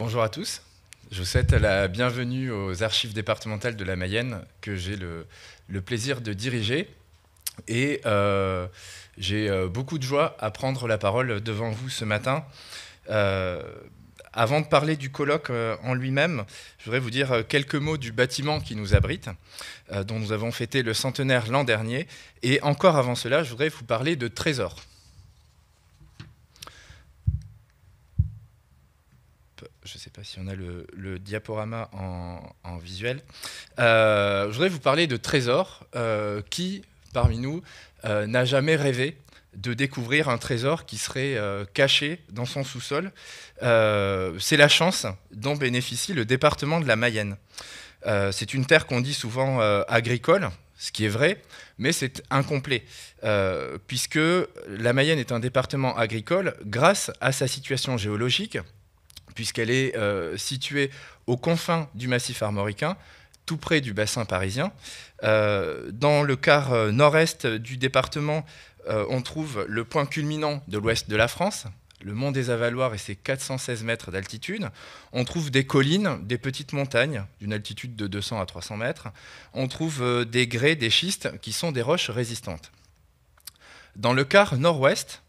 Bonjour à tous. Je vous souhaite la bienvenue aux archives départementales de la Mayenne que j'ai le, plaisir de diriger. Et euh, j'ai euh, beaucoup de joie à prendre la parole devant vous ce matin. Euh, avant de parler du colloque en lui-même, je voudrais vous dire quelques mots du bâtiment qui nous abrite, dont nous avons fêté le centenaire l'an dernier. Et encore avant cela, je voudrais vous parler de Trésor. je ne sais pas si on a le, diaporama en, visuel. Euh, je voudrais vous parler de Trésor. Euh, qui, parmi nous, euh, n'a jamais rêvé de découvrir un trésor qui serait caché dans son sous-sol C'est la chance dont bénéficie le département de la Mayenne. c'est une terre qu'on dit souvent agricole, ce qui est vrai, mais c'est incomplet, puisque la Mayenne est un département agricole grâce à sa situation géologique, puisqu'elle est euh, située aux confins du massif armoricain, tout près du bassin parisien. Euh, dans le quart euh, nord-est du département, on trouve le point culminant de l'ouest de la France, le mont des Avaloirs et ses 416 mètres d'altitude. On trouve des collines, des petites montagnes d'une altitude de 200 à 300 mètres. On trouve des grès, des schistes qui sont des roches résistantes. Dans le quart nord-ouest,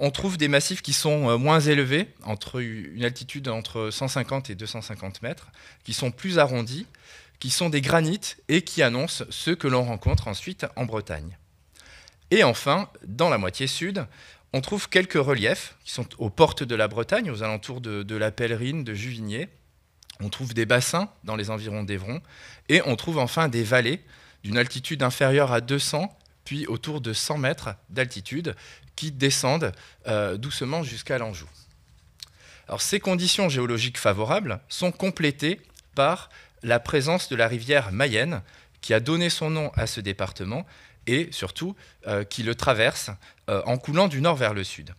on trouve des massifs qui sont euh, moins élevés, entre une altitude entre 150 et 250 mètres, qui sont plus arrondis, qui sont des granites et qui annoncent ceux que l'on rencontre ensuite en Bretagne. Et enfin, dans la moitié sud, on trouve quelques reliefs qui sont aux portes de la Bretagne, aux alentours de, la Pèlerine, de Juvigné. On trouve des bassins dans les environs d'Evron. Et on trouve enfin des vallées d'une altitude inférieure à 200 puis autour de 100 mètres d'altitude, qui descendent euh, doucement jusqu'à l'Anjou. ces conditions géologiques favorables sont complétées par la présence de la rivière Mayenne, qui a donné son nom à ce département et surtout euh, qui le traverse euh, en coulant du nord vers le sud.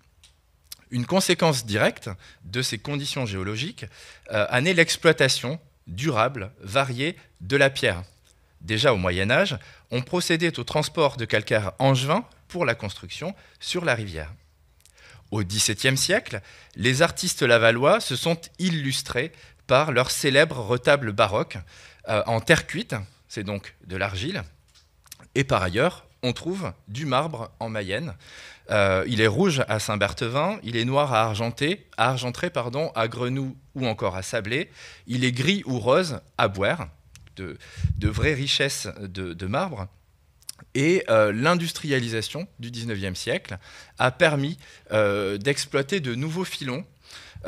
Une conséquence directe de ces conditions géologiques a en l'exploitation durable, variée de la pierre. Déjà au Moyen Âge, on procédait au transport de calcaire angevin pour la construction sur la rivière. Au XVIIe siècle, les artistes lavallois se sont illustrés par leur célèbre retable baroque euh, en terre cuite, c'est donc de l'argile, et par ailleurs, on trouve du marbre en Mayenne. Euh, il est rouge à Saint-Berthevin, il est noir à Argenté, à Argentré, pardon, à Grenou ou encore à Sablé, il est gris ou rose à Boire de, vraies richesses de, marbre. Et euh, l'industrialisation du 19e siècle a permis euh, d'exploiter de nouveaux filons,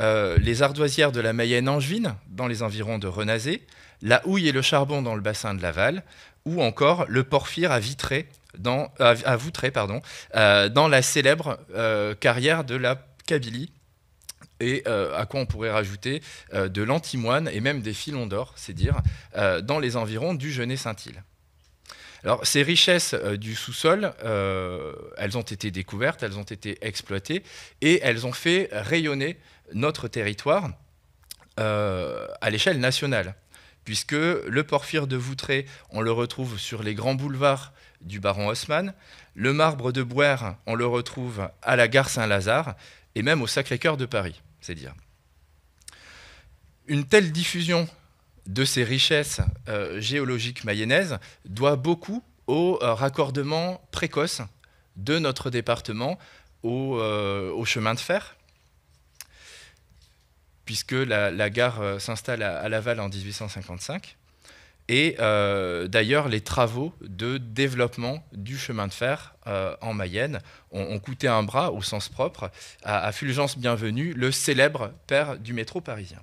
euh, les ardoisières de la Mayenne angevine dans les environs de Renazé, la houille et le charbon dans le bassin de Laval, ou encore le porphyre à Vitré, dans, dans la célèbre carrière de la Kabylie et euh, à quoi on pourrait rajouter euh, de l'antimoine et même des filons d'or, c'est dire, euh, dans les environs du Genet-Saint-Île. Alors, ces richesses du sous-sol, elles ont été découvertes, elles ont été exploitées et elles ont fait rayonner notre territoire à l'échelle nationale puisque le porphyre de Voutré, on le retrouve sur les grands boulevards du baron Haussmann, le marbre de Boire, on le retrouve à la gare Saint-Lazare et même au Sacré-Cœur de Paris c'est dire. Une telle diffusion de ces richesses euh, géologiques mayennaises doit beaucoup au euh, raccordement précoce de notre département au, euh, chemin de fer, puisque la, gare s'installe à Laval en 1855 et euh, d'ailleurs, les travaux de développement du chemin de fer euh, en Mayenne ont, coûté un bras au sens propre à, Fulgence Bienvenue, le célèbre père du métro parisien.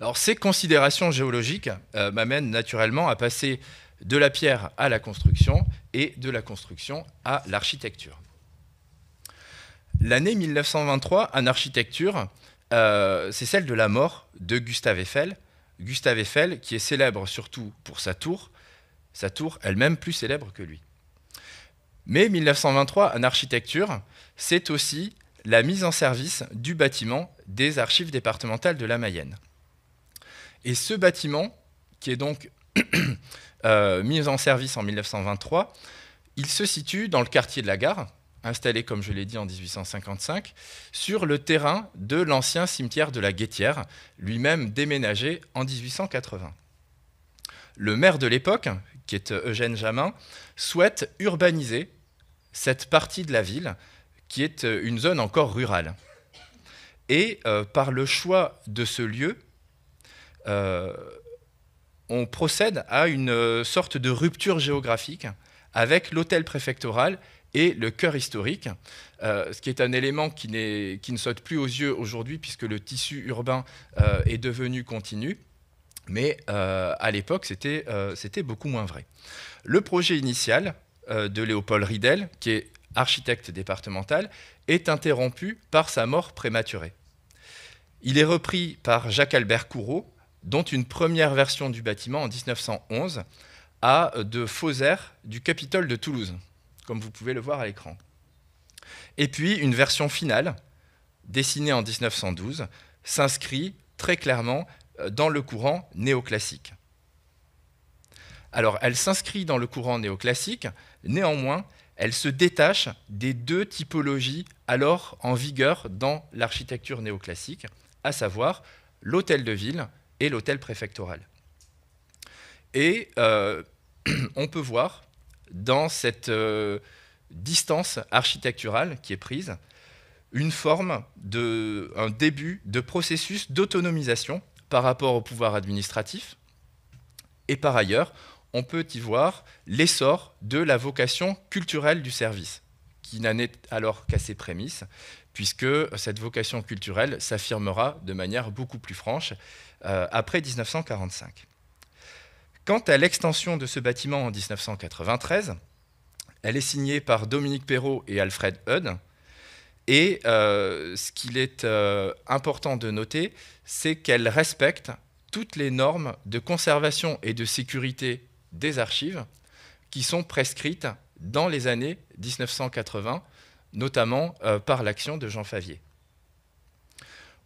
Alors, ces considérations géologiques euh, m'amènent naturellement à passer de la pierre à la construction et de la construction à l'architecture. L'année 1923 en architecture, c'est celle de la mort de Gustave Eiffel, Gustave Eiffel, qui est célèbre surtout pour sa tour, sa tour elle-même plus célèbre que lui. Mais 1923, en architecture, c'est aussi la mise en service du bâtiment des archives départementales de la Mayenne. Et ce bâtiment, qui est donc euh, mis en service en 1923, il se situe dans le quartier de la gare, installé, comme je l'ai dit, en 1855, sur le terrain de l'ancien cimetière de la Guettière, lui-même déménagé en 1880. Le maire de l'époque, qui est euh, Eugène Jamin, souhaite urbaniser cette partie de la ville, qui est euh, une zone encore rurale. Et euh, par le choix de ce lieu, on procède à une sorte de rupture géographique avec l'hôtel préfectoral et le cœur historique, euh, ce qui est un élément qui, ne saute plus aux yeux aujourd'hui puisque le tissu urbain euh, est devenu continu. Mais euh, à l'époque, c'était, beaucoup moins vrai. Le projet initial de Léopold Ridel, qui est architecte départemental, est interrompu par sa mort prématurée. Il est repris par Jacques-Albert Courault, dont une première version du bâtiment en 1911 à euh, de faux airs du Capitole de Toulouse, comme vous pouvez le voir à l'écran. Et puis une version finale, dessinée en 1912, s'inscrit très clairement euh, dans le courant néoclassique. Alors elle s'inscrit dans le courant néoclassique, néanmoins elle se détache des deux typologies alors en vigueur dans l'architecture néoclassique, à savoir l'hôtel de ville et l'hôtel préfectoral. Et euh, on peut voir dans cette euh, distance architecturale qui est prise une forme de, un début de processus d'autonomisation par rapport au pouvoir administratif. Et par ailleurs, on peut y voir l'essor de la vocation culturelle du service, qui n'en est alors qu'à ses prémices, puisque cette vocation culturelle s'affirmera de manière beaucoup plus franche euh, après 1945. Quant à l'extension de ce bâtiment en 1993, elle est signée par Dominique Perrault et Alfred Hudd. Et euh, ce qu'il est euh, important de noter, c'est qu'elle respecte toutes les normes de conservation et de sécurité des archives qui sont prescrites dans les années 1980, notamment euh, par l'action de Jean Favier.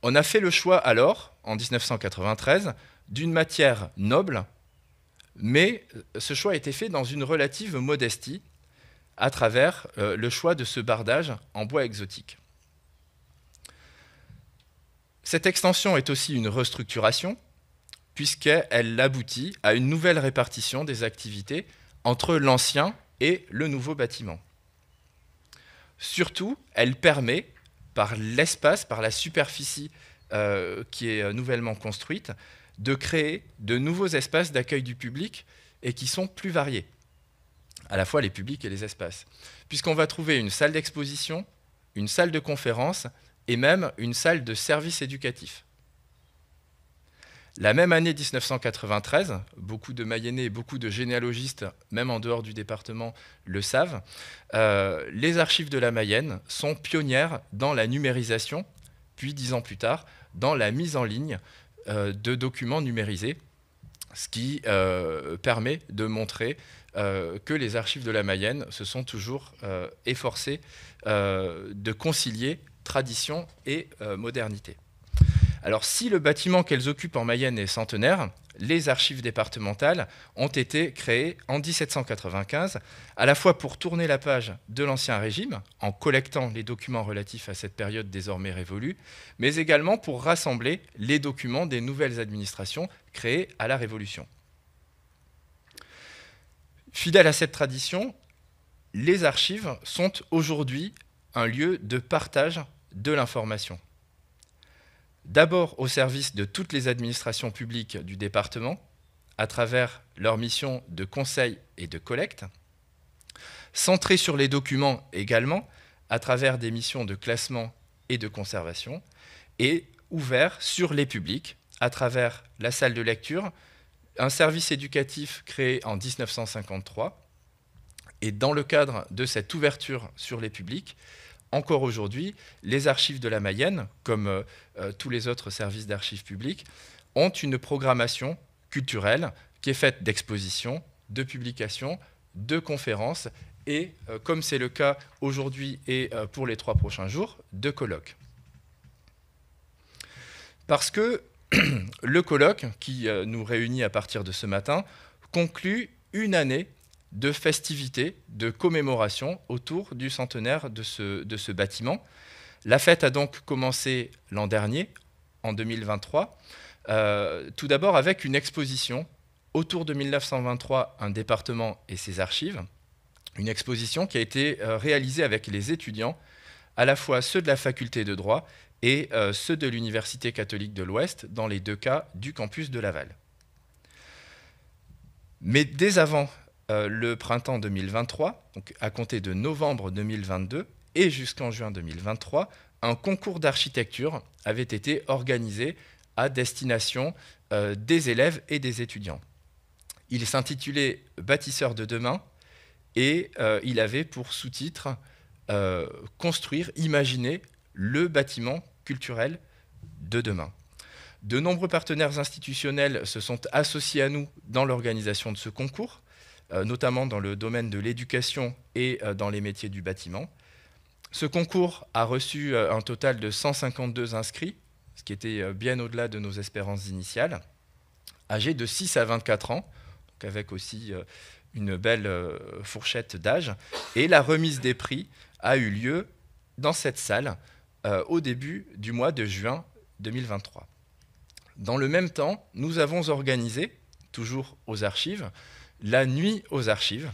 On a fait le choix alors, en 1993, d'une matière noble mais euh, ce choix a été fait dans une relative modestie à travers euh, le choix de ce bardage en bois exotique. Cette extension est aussi une restructuration, puisqu'elle aboutit à une nouvelle répartition des activités entre l'ancien et le nouveau bâtiment. Surtout, elle permet, par l'espace, par la superficie euh, qui est nouvellement construite, de créer de nouveaux espaces d'accueil du public et qui sont plus variés, à la fois les publics et les espaces. Puisqu'on va trouver une salle d'exposition, une salle de conférence et même une salle de service éducatif. La même année 1993, beaucoup de Mayennais et beaucoup de généalogistes, même en dehors du département, le savent, euh, les archives de la Mayenne sont pionnières dans la numérisation, puis dix ans plus tard, dans la mise en ligne euh, de documents numérisés, ce qui euh, permet de montrer euh, que les archives de la Mayenne se sont toujours efforcées de concilier tradition et modernité. Alors si le bâtiment qu'elles occupent en Mayenne est centenaire, les archives départementales ont été créées en 1795, à la fois pour tourner la page de l'Ancien Régime, en collectant les documents relatifs à cette période désormais révolue, mais également pour rassembler les documents des nouvelles administrations créées à la Révolution. Fidèle à cette tradition, les archives sont aujourd'hui un lieu de partage de l'information d'abord au service de toutes les administrations publiques du département, à travers leurs missions de conseil et de collecte, centrées sur les documents également, à travers des missions de classement et de conservation, et ouvert sur les publics, à travers la salle de lecture, un service éducatif créé en 1953, et dans le cadre de cette ouverture sur les publics, encore aujourd'hui, les archives de la Mayenne, comme euh, euh, tous les autres services d'archives publiques, ont une programmation culturelle qui est faite d'expositions, de publications, de conférences et, euh, comme c'est le cas aujourd'hui et pour les trois prochains jours, de colloques. Parce que le colloque qui nous réunit à partir de ce matin conclut une année de festivités, de commémorations autour du centenaire de ce, bâtiment. La fête a donc commencé l'an dernier, en 2023, euh, tout d'abord avec une exposition autour de 1923, un département et ses archives, une exposition qui a été euh, réalisée avec les étudiants, à la fois ceux de la faculté de droit et euh, ceux de l'Université catholique de l'Ouest, dans les deux cas du campus de Laval. Mais dès avant euh, le printemps 2023, donc à compter de novembre 2022 et jusqu'en juin 2023, un concours d'architecture avait été organisé à destination euh, des élèves et des étudiants. Il s'intitulait Bâtisseurs de demain et euh, il avait pour sous-titre Construire, imaginer le bâtiment culturel de demain. De nombreux partenaires institutionnels se sont associés à nous dans l'organisation de ce concours. Euh, notamment dans le domaine de l'éducation et euh, dans les métiers du bâtiment. Ce concours a reçu euh, un total de 152 inscrits, ce qui était bien au-delà de nos espérances initiales, âgés de 6 à 24 ans, avec aussi une belle fourchette d'âge. Et la remise des prix a eu lieu dans cette salle au début du mois de juin 2023. Dans le même temps, nous avons organisé, toujours aux archives, la nuit aux archives,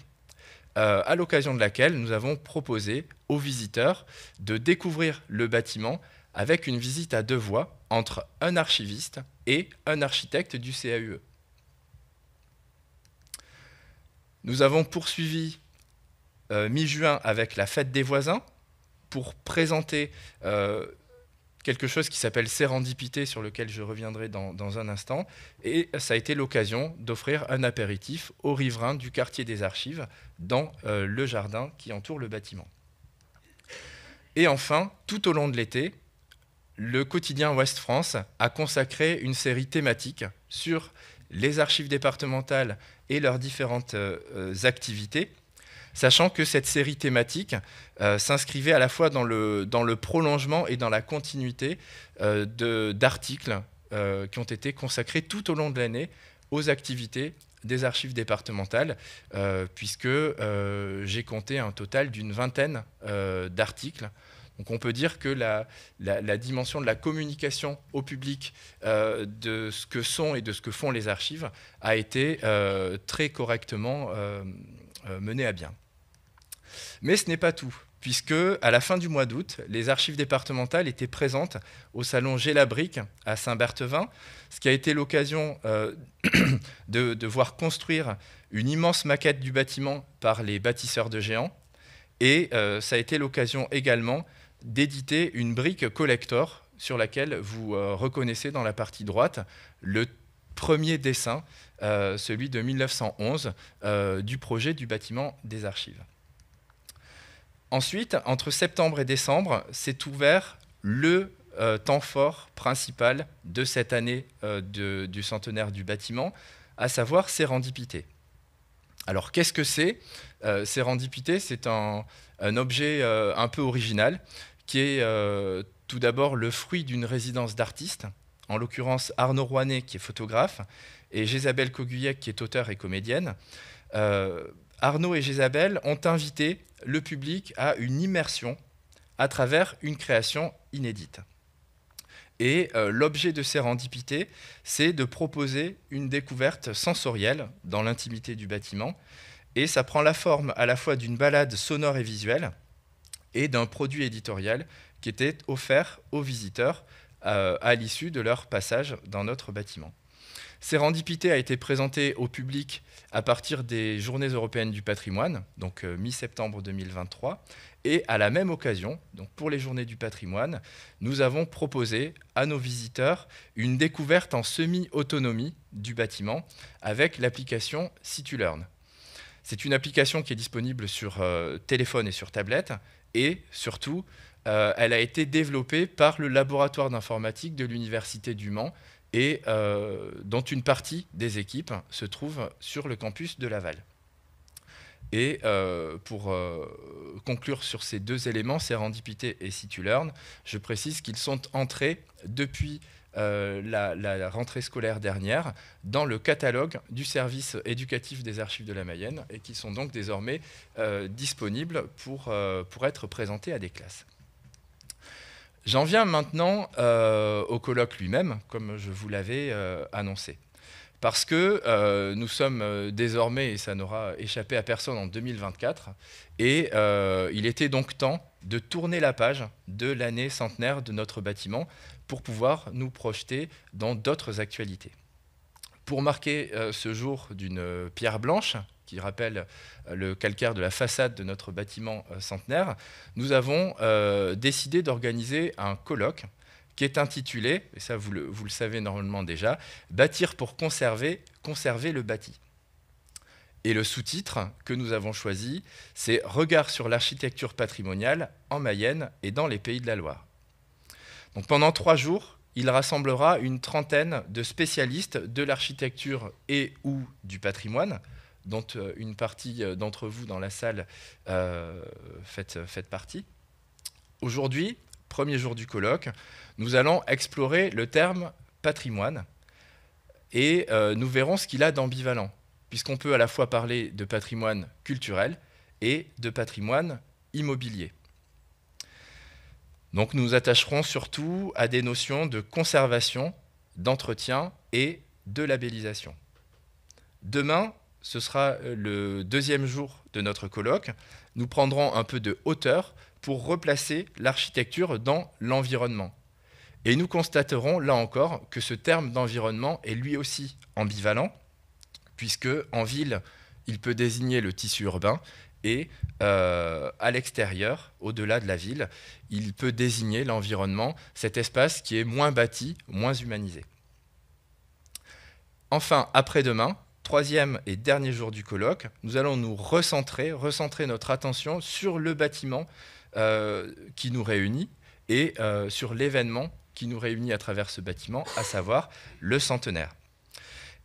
euh, à l'occasion de laquelle nous avons proposé aux visiteurs de découvrir le bâtiment avec une visite à deux voies entre un archiviste et un architecte du CAUE. Nous avons poursuivi euh, mi-juin avec la fête des voisins pour présenter euh, quelque chose qui s'appelle Sérendipité, sur lequel je reviendrai dans, un instant. Et ça a été l'occasion d'offrir un apéritif aux riverains du quartier des archives dans euh, le jardin qui entoure le bâtiment. Et enfin, tout au long de l'été, le quotidien Ouest France a consacré une série thématique sur les archives départementales et leurs différentes euh, euh, activités sachant que cette série thématique euh, s'inscrivait à la fois dans le, prolongement et dans la continuité euh, d'articles euh, qui ont été consacrés tout au long de l'année aux activités des archives départementales, puisque j'ai compté un total d'une vingtaine d'articles donc on peut dire que la, dimension de la communication au public de ce que sont et de ce que font les archives a été très correctement menée à bien. Mais ce n'est pas tout, puisque à la fin du mois d'août, les archives départementales étaient présentes au salon Gélabrique à Saint-Berthevin, ce qui a été l'occasion euh, de, voir construire une immense maquette du bâtiment par les bâtisseurs de géants. Et euh, ça a été l'occasion également d'éditer une brique collector sur laquelle vous euh, reconnaissez dans la partie droite le premier dessin, celui de 1911, du projet du bâtiment des archives. Ensuite, entre septembre et décembre, s'est ouvert le euh, temps fort principal de cette année euh, du centenaire du bâtiment, à savoir Sérendipité. Alors qu'est-ce que c'est euh, Sérendipité, c'est un, objet un peu original qui est tout d'abord le fruit d'une résidence d'artistes, en l'occurrence Arnaud Rouanet qui est photographe et Jésabelle Coguyac qui est auteur et comédienne. Arnaud et Gisabelle ont invité le public à une immersion à travers une création inédite. Et euh, l'objet de Sérendipité, c'est de proposer une découverte sensorielle dans l'intimité du bâtiment. Et ça prend la forme à la fois d'une balade sonore et visuelle et d'un produit éditorial qui était offert aux visiteurs euh, à l'issue de leur passage dans notre bâtiment. Sérendipité a été présenté au public à partir des Journées européennes du patrimoine, donc euh, mi-septembre 2023. Et à la même occasion, donc pour les Journées du patrimoine, nous avons proposé à nos visiteurs une découverte en semi-autonomie du bâtiment avec l'application SituLearn. C'est une application qui est disponible sur euh, téléphone et sur tablette et surtout, euh, elle a été développée par le laboratoire d'informatique de l'Université du Mans et euh, dont une partie des équipes se trouve sur le campus de Laval. Et euh, pour euh, conclure sur ces deux éléments, Serendipité et Si learn, je précise qu'ils sont entrés depuis la, rentrée scolaire dernière dans le catalogue du service éducatif des archives de la Mayenne et qui sont donc désormais disponibles pour être présentés à des classes. J'en viens maintenant euh, au colloque lui-même, comme je vous l'avais euh, annoncé. Parce que euh, nous sommes désormais, et ça n'aura échappé à personne, en 2024, et il était donc temps de tourner la page de l'année centenaire de notre bâtiment pour pouvoir nous projeter dans d'autres actualités. Pour marquer ce jour d'une pierre blanche, qui rappelle euh, le calcaire de la façade de notre bâtiment euh, centenaire, nous avons euh, décidé d'organiser un colloque qui est intitulé, et ça vous le, savez normalement déjà, Bâtir pour conserver, conserver le bâti. Et le sous-titre que nous avons choisi, c'est Regard sur l'architecture patrimoniale en Mayenne et dans les pays de la Loire. Donc pendant trois jours, il rassemblera une trentaine de spécialistes de l'architecture et ou du patrimoine dont euh, une partie euh, d'entre vous dans la salle euh, fait faites, partie. Aujourd'hui, premier jour du colloque, nous allons explorer le terme patrimoine et nous verrons ce qu'il a d'ambivalent, puisqu'on peut à la fois parler de patrimoine culturel et de patrimoine immobilier. Donc nous nous attacherons surtout à des notions de conservation, d'entretien et de labellisation. Demain, ce sera euh, le deuxième jour de notre colloque. Nous prendrons un peu de hauteur pour replacer l'architecture dans l'environnement. Et nous constaterons, là encore, que ce terme d'environnement est lui aussi ambivalent, puisque en ville, il peut désigner le tissu urbain, et euh, à l'extérieur, au-delà de la ville, il peut désigner l'environnement, cet espace qui est moins bâti, moins humanisé. Enfin, après-demain, troisième et dernier jour du colloque, nous allons nous recentrer, recentrer notre attention sur le bâtiment euh, qui nous réunit et euh, sur l'événement qui nous réunit à travers ce bâtiment, à savoir le centenaire.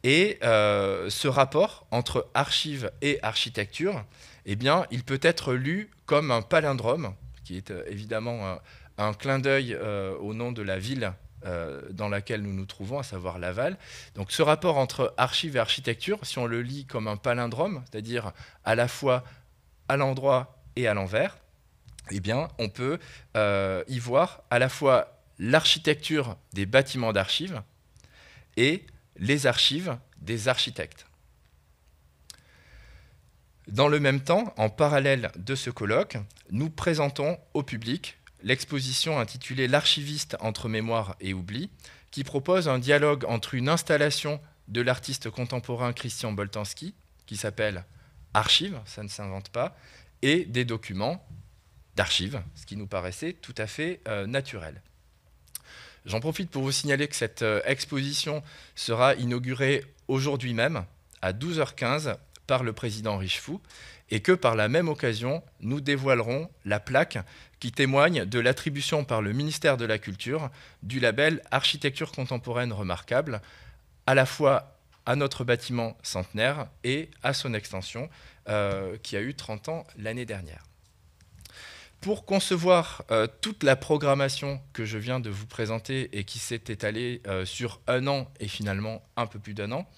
Et euh, ce rapport entre archives et architecture, eh bien, il peut être lu comme un palindrome, qui est évidemment un clin d'œil au nom de la ville euh, dans laquelle nous nous trouvons, à savoir Laval. Donc ce rapport entre archives et architecture, si on le lit comme un palindrome, c'est-à-dire à la fois à l'endroit et à l'envers, eh bien on peut euh, y voir à la fois l'architecture des bâtiments d'archives et les archives des architectes. Dans le même temps, en parallèle de ce colloque, nous présentons au public l'exposition intitulée L'archiviste entre mémoire et oubli, qui propose un dialogue entre une installation de l'artiste contemporain Christian Boltanski, qui s'appelle Archive, ça ne s'invente pas, et des documents d'archives, ce qui nous paraissait tout à fait euh, naturel. J'en profite pour vous signaler que cette euh, exposition sera inaugurée aujourd'hui même, à 12h15, par le président Richefou, et que par la même occasion, nous dévoilerons la plaque qui témoigne de l'attribution par le ministère de la Culture du label Architecture contemporaine remarquable, à la fois à notre bâtiment centenaire et à son extension euh, qui a eu 30 ans l'année dernière. Pour concevoir euh, toute la programmation que je viens de vous présenter et qui s'est étalée euh, sur un an et finalement un peu plus d'un an,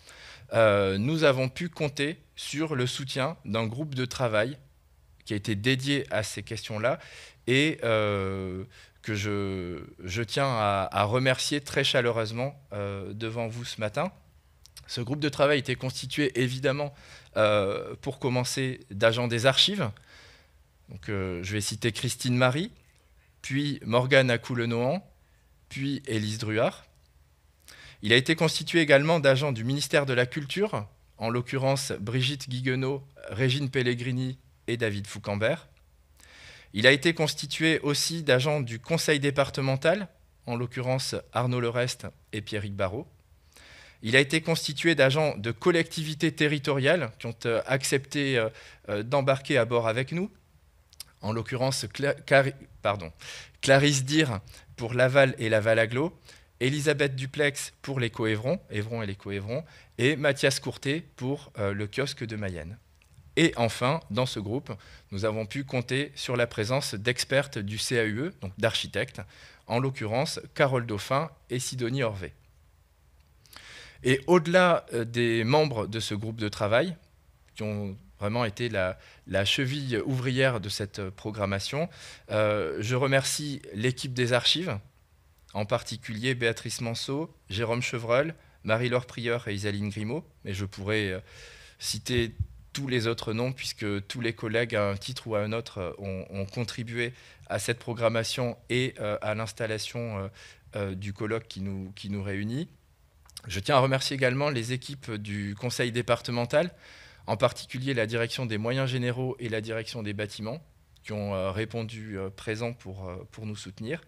euh, nous avons pu compter sur le soutien d'un groupe de travail qui a été dédié à ces questions-là et euh, que je, tiens à, remercier très chaleureusement euh, devant vous ce matin. Ce groupe de travail était constitué évidemment, pour commencer, d'agents des archives. Donc, je vais citer Christine Marie, puis Morgane Accoulenouan, puis Élise Druard il a été constitué également d'agents du ministère de la Culture, en l'occurrence Brigitte Guiguenot, Régine Pellegrini et David Foucambert. Il a été constitué aussi d'agents du Conseil départemental, en l'occurrence Arnaud Lereste et Pierrick Barrault. Il a été constitué d'agents de collectivités territoriales qui ont euh, accepté euh, euh, d'embarquer à bord avec nous, en l'occurrence Clarisse Clarisse Dire pour Laval et Laval-Aglo Elisabeth Duplex pour les Coévrons, Evron et les evron et Mathias Courté pour euh, le kiosque de Mayenne. Et enfin, dans ce groupe, nous avons pu compter sur la présence d'expertes du CAUE, donc d'architectes, en l'occurrence Carole Dauphin et Sidonie Orvé. Et au-delà euh, des membres de ce groupe de travail, qui ont vraiment été la, cheville ouvrière de cette euh, programmation. je remercie l'équipe des archives en particulier Béatrice Manceau, Jérôme Chevreul, Marie-Laure Prieur et Isaline Grimaud, mais je pourrais euh, citer tous les autres noms, puisque tous les collègues, à un titre ou à un autre, euh, ont, contribué à cette programmation et euh, à l'installation du colloque qui nous réunit. Je tiens à remercier également les équipes du conseil départemental, en particulier la direction des moyens généraux et la direction des bâtiments, qui ont euh, répondu euh, présents pour, euh, pour nous soutenir.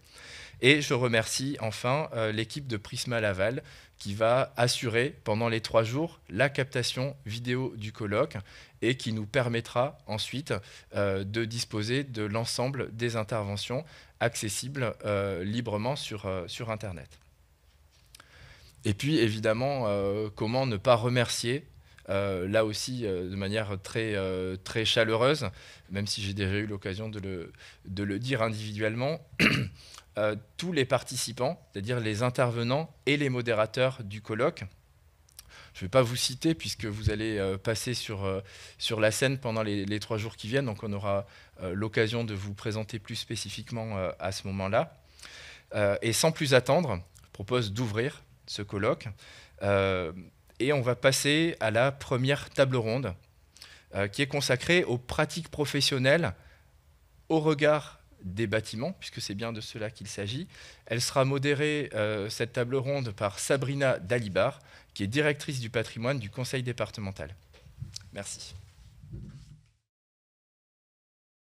Et je remercie enfin l'équipe de Prisma Laval qui va assurer pendant les trois jours la captation vidéo du colloque et qui nous permettra ensuite de disposer de l'ensemble des interventions accessibles librement sur, sur Internet. Et puis évidemment, comment ne pas remercier euh, là aussi euh, de manière très, euh, très chaleureuse, même si j'ai déjà eu l'occasion de le, dire individuellement. tous les participants, c'est-à-dire les intervenants et les modérateurs du colloque. Je ne vais pas vous citer puisque vous allez passer sur, sur la scène pendant les, les, trois jours qui viennent, donc on aura l'occasion de vous présenter plus spécifiquement à ce moment-là. et sans plus attendre, je propose d'ouvrir ce colloque et on va passer à la première table ronde euh, qui est consacrée aux pratiques professionnelles au regard des bâtiments, puisque c'est bien de cela qu'il s'agit. Elle sera modérée, euh, cette table ronde, par Sabrina Dalibar, qui est directrice du patrimoine du Conseil départemental. Merci.